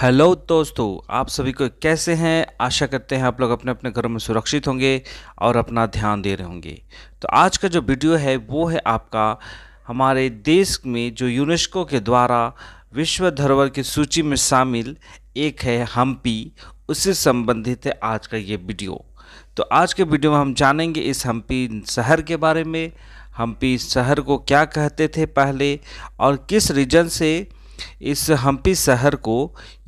hello दोस्तों आप सभी को कैसे हैं आशा करते हैं आप लोग अपने अपने घरों में सुरक्षित होंगे और अपना ध्यान दे रहे होंगे तो आज का जो वीडियो है वो है आपका हमारे देश में जो यूनेस्को के द्वारा विश्व धरोहर की सूची में शामिल एक है हम्पी उससे संबंधित है आज का ये वीडियो तो आज के वीडियो में हम जानेंगे इस हम्पी शहर के बारे में हम्पी शहर को क्या कहते थे पहले और किस रीजन से इस हम्पी शहर को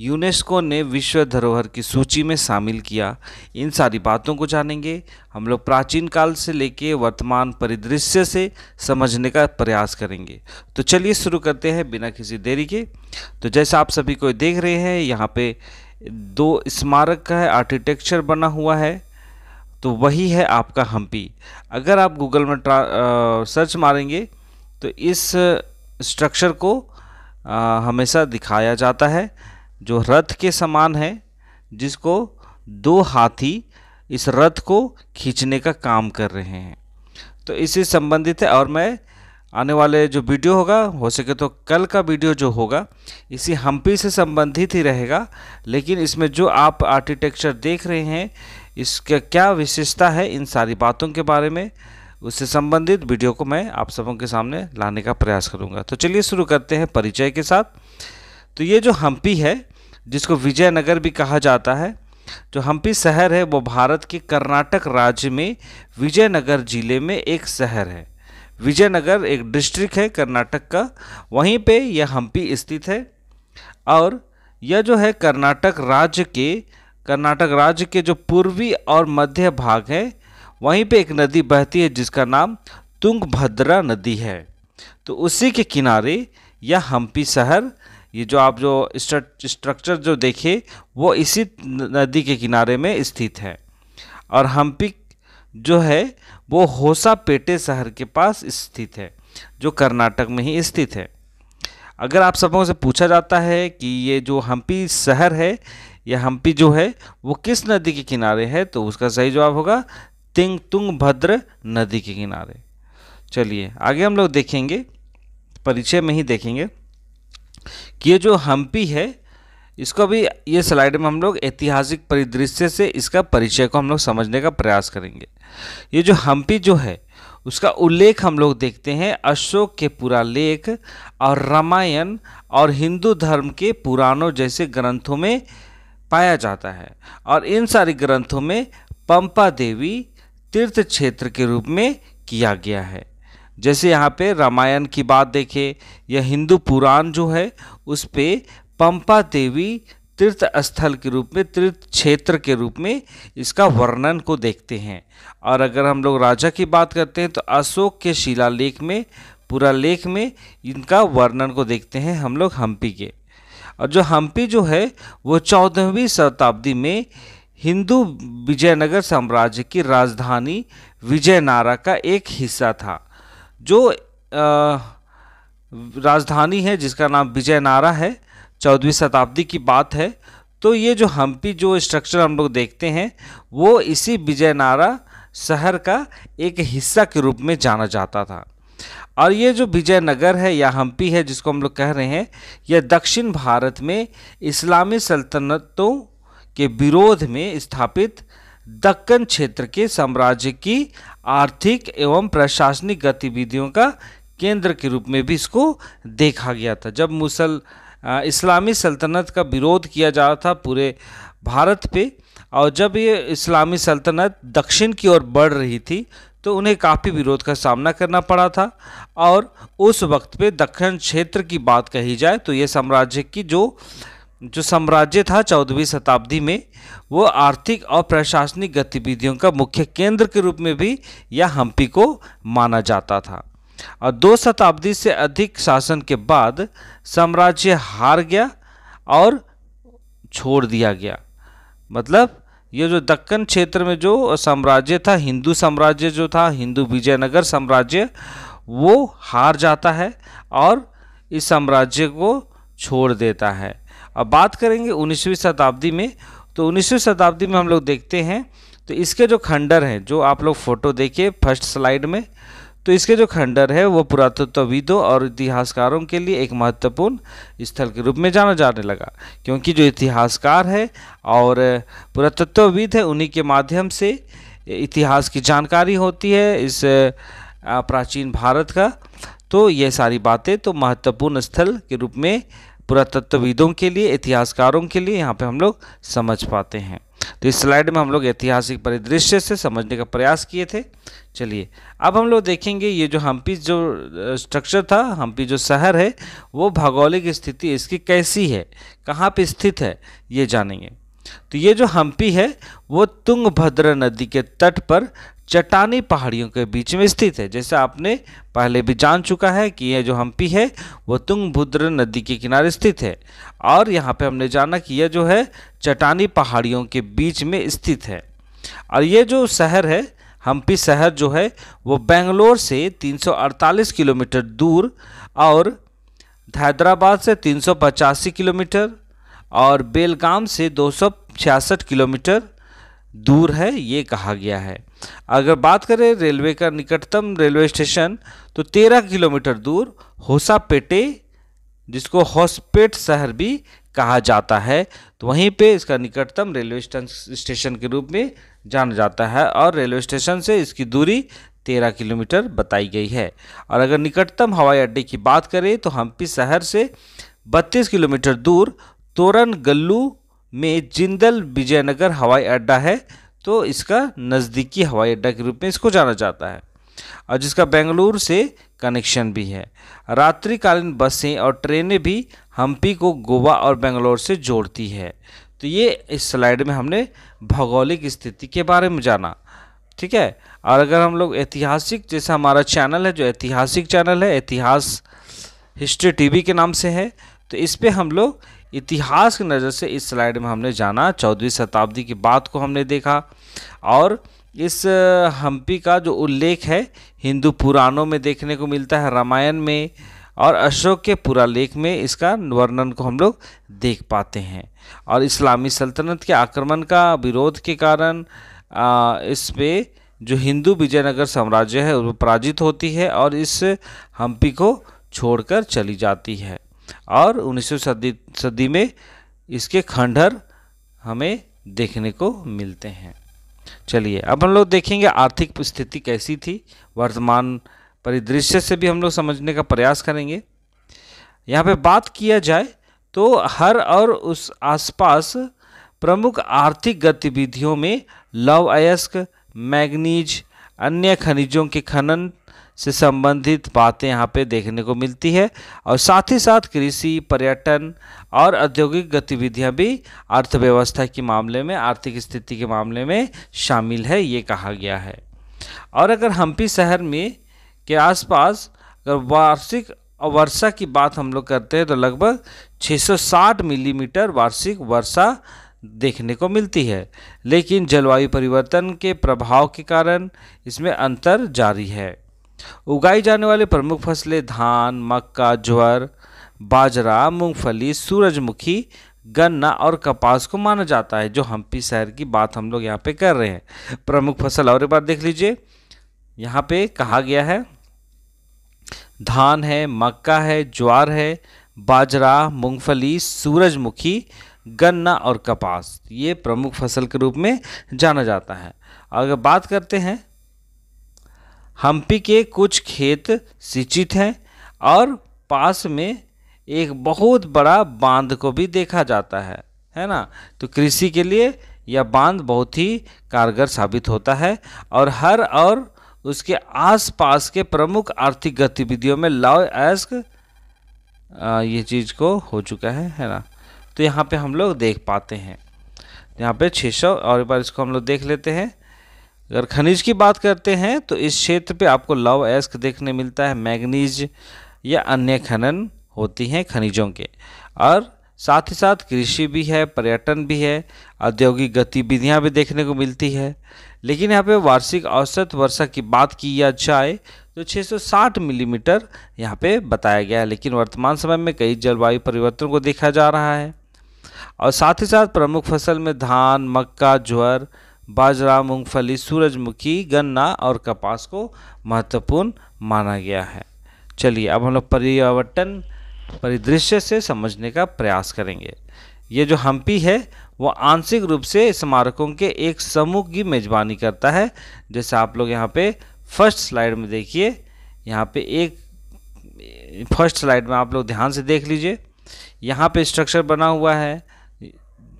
यूनेस्को ने विश्व धरोहर की सूची में शामिल किया इन सारी बातों को जानेंगे हम लोग प्राचीन काल से लेके वर्तमान परिदृश्य से समझने का प्रयास करेंगे तो चलिए शुरू करते हैं बिना किसी देरी के तो जैसा आप सभी को देख रहे हैं यहाँ पे दो स्मारक का है आर्किटेक्चर बना हुआ है तो वही है आपका हम्पी अगर आप गूगल में आ, सर्च मारेंगे तो इस स्ट्रक्चर को आ, हमेशा दिखाया जाता है जो रथ के समान है जिसको दो हाथी इस रथ को खींचने का काम कर रहे हैं तो इससे संबंधित है और मैं आने वाले जो वीडियो होगा हो सके तो कल का वीडियो जो होगा इसी हम्पी से संबंधित ही रहेगा लेकिन इसमें जो आप आर्किटेक्चर देख रहे हैं इसका क्या विशेषता है इन सारी बातों के बारे में उससे संबंधित वीडियो को मैं आप सबों के सामने लाने का प्रयास करूँगा तो चलिए शुरू करते हैं परिचय के साथ तो ये जो हम्पी है जिसको विजयनगर भी कहा जाता है जो हम्पी शहर है वो भारत के कर्नाटक राज्य में विजयनगर जिले में एक शहर है विजयनगर एक डिस्ट्रिक्ट है कर्नाटक का वहीं पे यह हम्पी स्थित है और यह जो है कर्नाटक राज्य के कर्नाटक राज्य के जो पूर्वी और मध्य भाग हैं वहीं पे एक नदी बहती है जिसका नाम तुंगभद्रा नदी है तो उसी के किनारे यह हम्पी शहर ये जो आप जो स्ट्रक्चर जो देखे वो इसी नदी के किनारे में स्थित है और हम्पी जो है वो होसा पेटे शहर के पास स्थित है जो कर्नाटक में ही स्थित है अगर आप सबों से पूछा जाता है कि ये जो हम्पी शहर है या हम्पी जो है वो किस नदी के किनारे है तो उसका सही जवाब होगा तिंग तुंग भद्र नदी के किनारे चलिए आगे हम लोग देखेंगे परिचय में ही देखेंगे कि ये जो हम्पी है इसको भी ये स्लाइड में हम लोग ऐतिहासिक परिदृश्य से इसका परिचय को हम लोग समझने का प्रयास करेंगे ये जो हम्पी जो है उसका उल्लेख हम लोग देखते हैं अशोक के पूरा लेख और रामायण और हिंदू धर्म के पुराणों जैसे ग्रंथों में पाया जाता है और इन सारे ग्रंथों में पंपा देवी तीर्थ क्षेत्र के रूप में किया गया है जैसे यहाँ पे रामायण की बात देखें या हिंदू पुराण जो है उस पर पंपा देवी तीर्थ स्थल के रूप में तीर्थ क्षेत्र के रूप में इसका वर्णन को देखते हैं और अगर हम लोग राजा की बात करते हैं तो अशोक के शिलालेख में पूरा लेख में इनका वर्णन को देखते हैं हम लोग हम्पी के और जो हम्पी जो है वो चौदहवीं शताब्दी में हिंदू विजयनगर साम्राज्य की राजधानी विजयनारा का एक हिस्सा था जो आ, राजधानी है जिसका नाम विजयनारा है चौदहवीं शताब्दी की बात है तो ये जो हम्पी जो स्ट्रक्चर हम लोग देखते हैं वो इसी विजयनारा शहर का एक हिस्सा के रूप में जाना जाता था और ये जो विजयनगर है या हम्पी है जिसको हम लोग कह रहे हैं यह दक्षिण भारत में इस्लामी सल्तनतों के विरोध में स्थापित दक्कन क्षेत्र के साम्राज्य की आर्थिक एवं प्रशासनिक गतिविधियों का केंद्र के रूप में भी इसको देखा गया था जब मुसल इस्लामी सल्तनत का विरोध किया जा रहा था पूरे भारत पे और जब ये इस्लामी सल्तनत दक्षिण की ओर बढ़ रही थी तो उन्हें काफ़ी विरोध का सामना करना पड़ा था और उस वक्त पे दक्षिण क्षेत्र की बात कही जाए तो ये साम्राज्य की जो जो साम्राज्य था चौदहवीं शताब्दी में वो आर्थिक और प्रशासनिक गतिविधियों का मुख्य केंद्र के रूप में भी यह हम्पी को माना जाता था और दो शताब्दी से अधिक शासन के बाद साम्राज्य हार गया और छोड़ दिया गया मतलब ये जो दक्कन क्षेत्र में जो साम्राज्य था हिंदू साम्राज्य जो था हिंदू विजयनगर साम्राज्य वो हार जाता है और इस साम्राज्य को छोड़ देता है अब बात करेंगे उन्नीसवीं शताब्दी में तो उन्नीसवीं शताब्दी में हम लोग देखते हैं तो इसके जो खंडर हैं जो आप लोग फ़ोटो देखिए फर्स्ट स्लाइड में तो इसके जो खंडर है वो पुरातत्वविदों और इतिहासकारों के लिए एक महत्वपूर्ण स्थल के रूप में जाना जाने लगा क्योंकि जो इतिहासकार है और पुरातत्वविद है उन्हीं के माध्यम से इतिहास की जानकारी होती है इस प्राचीन भारत का तो ये सारी बातें तो महत्वपूर्ण स्थल के रूप में पुरातत्वविदों के लिए इतिहासकारों के लिए यहाँ पे हम लोग समझ पाते हैं तो इस स्लाइड में हम लोग ऐतिहासिक परिदृश्य से समझने का प्रयास किए थे चलिए अब हम लोग देखेंगे ये जो हम्पी जो स्ट्रक्चर था हम्पी जो शहर है वो भौगोलिक स्थिति इसकी कैसी है कहाँ पर स्थित है ये जानेंगे तो ये जो हम्पी है वो तुंगभद्र नदी के तट पर चट्टानी पहाड़ियों के बीच में स्थित है जैसे आपने पहले भी जान चुका है कि यह जो हम्पी है वो तुंगभद्र नदी के किनारे स्थित है और यहाँ पे हमने जाना कि यह जो है चट्टानी पहाड़ियों के बीच में स्थित है और ये जो शहर है हम्पी शहर जो है वो बेंगलोर से 348 किलोमीटर दूर और हैदराबाद से तीन किलोमीटर और बेलगाम से दो किलोमीटर दूर है ये कहा गया है अगर बात करें रेलवे का निकटतम रेलवे स्टेशन तो 13 किलोमीटर दूर होसापेटे जिसको हॉस्पेट शहर भी कहा जाता है तो वहीं पे इसका निकटतम रेलवे स्टेशन के रूप में जाना जाता है और रेलवे स्टेशन से इसकी दूरी तेरह किलोमीटर बताई गई है और अगर निकटतम हवाई अड्डे की बात करें तो हम्पी शहर से बत्तीस किलोमीटर दूर तोरण गल्लू में जिंदल विजयनगर हवाई अड्डा है तो इसका नज़दीकी हवाई अड्डा के रूप में इसको जाना जाता है और जिसका बेंगलुरु से कनेक्शन भी है रात्रिकालीन बसें और ट्रेनें भी हम्पी को गोवा और बेंगलोर से जोड़ती है तो ये इस स्लाइड में हमने भौगोलिक स्थिति के बारे में जाना ठीक है और अगर हम लोग ऐतिहासिक जैसा हमारा चैनल है जो ऐतिहासिक चैनल है इतिहास हिस्ट्री टीवी के नाम से है तो इस पर हम लोग इतिहास की नज़र से इस स्लाइड में हमने जाना चौदहवीं शताब्दी की बात को हमने देखा और इस हम्पी का जो उल्लेख है हिंदू पुराणों में देखने को मिलता है रामायण में और अशोक के पूरा लेख में इसका वर्णन को हम लोग देख पाते हैं और इस्लामी सल्तनत के आक्रमण का विरोध के कारण इस पर जो हिंदू विजयनगर साम्राज्य है वो पराजित होती है और इस हम्पी को छोड़कर चली जाती है और उन्नीसवीं सदी सदी में इसके खंडहर हमें देखने को मिलते हैं चलिए अब हम लोग देखेंगे आर्थिक स्थिति कैसी थी वर्तमान परिदृश्य से भी हम लोग समझने का प्रयास करेंगे यहाँ पे बात किया जाए तो हर और उस आसपास प्रमुख आर्थिक गतिविधियों में लव अयस्क मैग्नीज अन्य खनिजों के खनन से संबंधित बातें यहाँ पे देखने को मिलती है और साथ ही साथ कृषि पर्यटन और औद्योगिक गतिविधियाँ भी अर्थव्यवस्था के मामले में आर्थिक स्थिति के मामले में शामिल है ये कहा गया है और अगर हम्पी शहर में के आसपास अगर वार्षिक वर्षा की बात हम लोग करते हैं तो लगभग 660 मिलीमीटर वार्षिक वर्षा देखने को मिलती है लेकिन जलवायु परिवर्तन के प्रभाव के कारण इसमें अंतर जारी है उगाई जाने वाली प्रमुख फसलें धान मक्का ज्वर बाजरा मूंगफली सूरजमुखी गन्ना और कपास को माना जाता है जो हम्पी शहर की बात हम लोग यहाँ पे कर रहे हैं प्रमुख फसल और एक बार देख लीजिए यहाँ पे कहा गया है धान है मक्का है ज्वार है बाजरा मूंगफली सूरजमुखी गन्ना और कपास ये प्रमुख फसल के रूप में जाना जाता है अगर बात करते हैं हम्पी के कुछ खेत सिंचित हैं और पास में एक बहुत बड़ा बांध को भी देखा जाता है है ना तो कृषि के लिए यह बांध बहुत ही कारगर साबित होता है और हर और उसके आसपास के प्रमुख आर्थिक गतिविधियों में लॉ एस्क ये चीज़ को हो चुका है है ना तो यहाँ पे हम लोग देख पाते हैं यहाँ पे 600 और एक बार इसको हम लोग देख लेते हैं अगर खनिज की बात करते हैं तो इस क्षेत्र पे आपको लव एस्क देखने मिलता है मैग्नीज या अन्य खनन होती हैं खनिजों के और साथ ही साथ कृषि भी है पर्यटन भी है औद्योगिक गतिविधियां भी देखने को मिलती है लेकिन यहाँ पे वार्षिक औसत वर्षा की बात की या जाए तो 660 मिलीमीटर यहाँ पे बताया गया है लेकिन वर्तमान समय में कई जलवायु परिवर्तन को देखा जा रहा है और साथ ही साथ प्रमुख फसल में धान मक्का ज्वर बाजरा मूंगफली सूरजमुखी गन्ना और कपास को महत्वपूर्ण माना गया है चलिए अब हम लोग परिवर्तन परिदृश्य से समझने का प्रयास करेंगे ये जो हम्पी है वो आंशिक रूप से स्मारकों के एक समूह की मेजबानी करता है जैसे आप लोग यहाँ पे फर्स्ट स्लाइड में देखिए यहाँ पे एक फर्स्ट स्लाइड में आप लोग ध्यान से देख लीजिए यहाँ पे स्ट्रक्चर बना हुआ है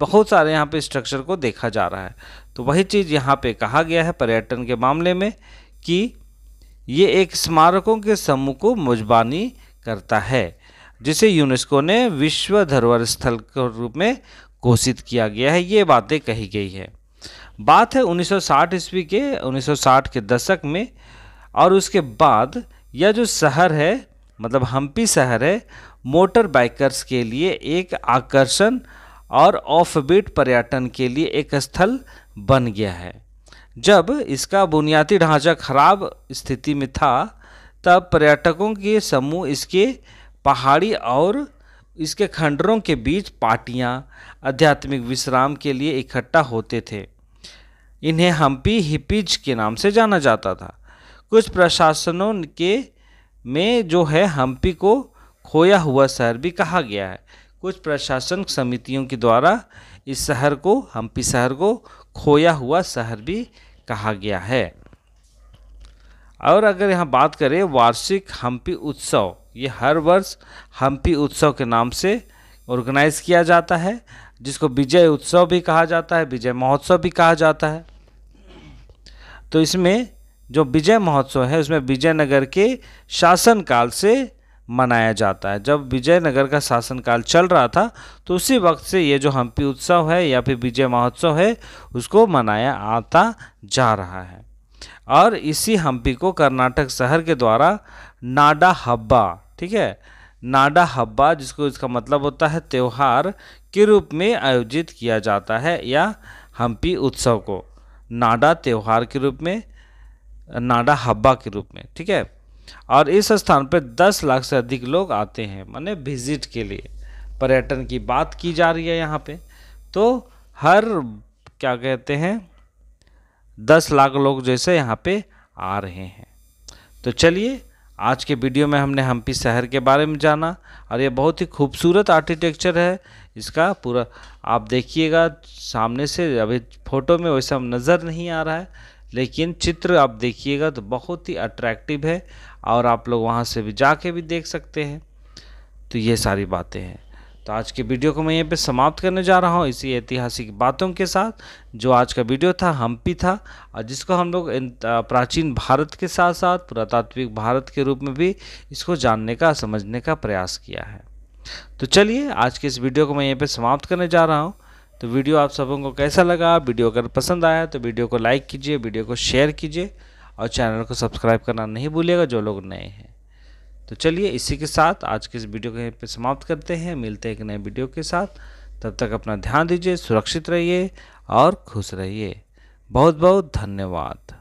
बहुत सारे यहाँ पे स्ट्रक्चर को देखा जा रहा है तो वही चीज़ यहाँ पे कहा गया है पर्यटन के मामले में कि ये एक स्मारकों के समूह को मुजबानी करता है जिसे यूनेस्को ने विश्व धरोहर स्थल के रूप में घोषित किया गया है ये बातें कही गई है बात है 1960 ईस्वी के 1960 के दशक में और उसके बाद यह जो शहर है मतलब हम्पी शहर है मोटर बाइकर्स के लिए एक आकर्षण और ऑफ बीट पर्यटन के लिए एक स्थल बन गया है जब इसका बुनियादी ढांचा खराब स्थिति में था तब पर्यटकों के समूह इसके पहाड़ी और इसके खंडरों के बीच पार्टियाँ आध्यात्मिक विश्राम के लिए इकट्ठा होते थे इन्हें हम्पी हिपीज के नाम से जाना जाता था कुछ प्रशासनों के में जो है हम्पी को खोया हुआ शहर भी कहा गया है कुछ प्रशासन समितियों के द्वारा इस शहर को हम्पी शहर को खोया हुआ शहर भी कहा गया है और अगर यहाँ बात करें वार्षिक हम्पी उत्सव ये हर वर्ष हम्पी उत्सव के नाम से ऑर्गेनाइज किया जाता है जिसको विजय उत्सव भी कहा जाता है विजय महोत्सव भी कहा जाता है तो इसमें जो विजय महोत्सव है उसमें विजयनगर के शासनकाल से मनाया जाता है जब विजयनगर का शासनकाल चल रहा था तो उसी वक्त से ये जो हम्पी उत्सव है या फिर विजय महोत्सव है उसको मनाया आता जा रहा है और इसी हम्पी को कर्नाटक शहर के द्वारा नाडा हब्बा ठीक है नाडा हब्बा जिसको इसका मतलब होता है त्यौहार के रूप में आयोजित किया जाता है या हम्पी उत्सव को नाडा त्यौहार के रूप में नाडा हब्बा के रूप में ठीक है और इस स्थान पर 10 लाख से अधिक लोग आते हैं माने विजिट के लिए पर्यटन की बात की जा रही है यहाँ पे तो हर क्या कहते हैं दस लाख लोग जैसे यहाँ पे आ रहे हैं तो चलिए आज के वीडियो में हमने हम्पी शहर के बारे में जाना और ये बहुत ही खूबसूरत आर्किटेक्चर है इसका पूरा आप देखिएगा सामने से अभी फ़ोटो में वैसा नज़र नहीं आ रहा है लेकिन चित्र आप देखिएगा तो बहुत ही अट्रैक्टिव है और आप लोग वहाँ से भी जाके भी देख सकते हैं तो ये सारी बातें हैं तो आज के वीडियो को मैं यहीं पे समाप्त करने जा रहा हूँ इसी ऐतिहासिक बातों के साथ जो आज का वीडियो था हम्पी था और जिसको हम लोग प्राचीन भारत के साथ साथ पुरातात्विक भारत के रूप में भी इसको जानने का समझने का प्रयास किया है तो चलिए आज के इस वीडियो को मैं यहीं पे समाप्त करने जा रहा हूँ तो वीडियो आप सबों को कैसा लगा वीडियो अगर पसंद आया तो वीडियो को लाइक कीजिए वीडियो को शेयर कीजिए और चैनल को सब्सक्राइब करना नहीं भूलिएगा जो लोग नए हैं तो चलिए इसी के साथ आज के इस वीडियो को यहीं पर समाप्त करते हैं मिलते हैं एक नए वीडियो के साथ तब तक अपना ध्यान दीजिए सुरक्षित रहिए और खुश रहिए बहुत बहुत धन्यवाद